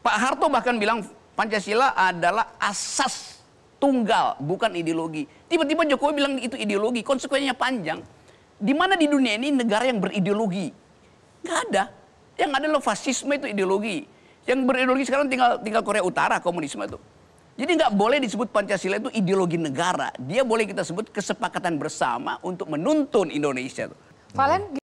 Pak Harto bahkan bilang Pancasila adalah asas tunggal, bukan ideologi. Tiba-tiba Jokowi bilang itu ideologi, konsekuensinya panjang. Di mana di dunia ini negara yang berideologi? Gak ada. Yang ada lo fasisme itu ideologi. Yang berideologi sekarang tinggal tinggal Korea Utara komunisme itu. Jadi nggak boleh disebut Pancasila itu ideologi negara. Dia boleh kita sebut kesepakatan bersama untuk menuntun Indonesia. Valen,